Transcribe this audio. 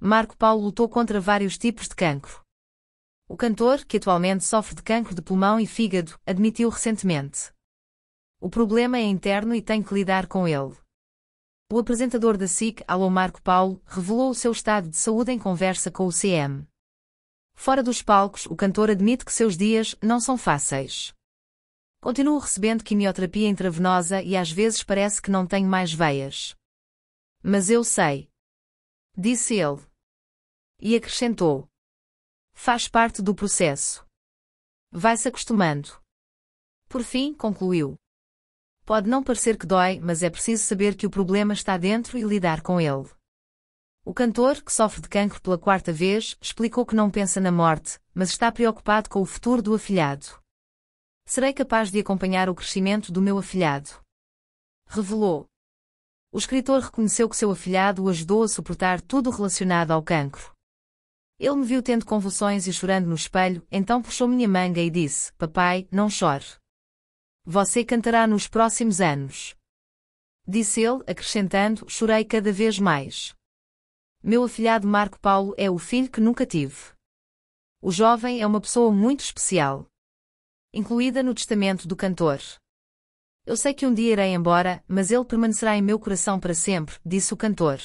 Marco Paulo lutou contra vários tipos de cancro. O cantor, que atualmente sofre de cancro de pulmão e fígado, admitiu recentemente. O problema é interno e tem que lidar com ele. O apresentador da SIC, Alô Marco Paulo, revelou o seu estado de saúde em conversa com o CM. Fora dos palcos, o cantor admite que seus dias não são fáceis. Continuo recebendo quimioterapia intravenosa e às vezes parece que não tenho mais veias. Mas eu sei. Disse ele. E acrescentou: Faz parte do processo. Vai-se acostumando. Por fim, concluiu. Pode não parecer que dói, mas é preciso saber que o problema está dentro e lidar com ele. O cantor, que sofre de cancro pela quarta vez, explicou que não pensa na morte, mas está preocupado com o futuro do afilhado. Serei capaz de acompanhar o crescimento do meu afilhado. Revelou o escritor reconheceu que seu afilhado o ajudou a suportar tudo relacionado ao cancro. Ele me viu tendo convulsões e chorando no espelho, então puxou minha manga e disse: Papai, não chore. Você cantará nos próximos anos. Disse ele, acrescentando: Chorei cada vez mais. Meu afilhado Marco Paulo é o filho que nunca tive. O jovem é uma pessoa muito especial. Incluída no testamento do cantor. Eu sei que um dia irei embora, mas ele permanecerá em meu coração para sempre, disse o cantor.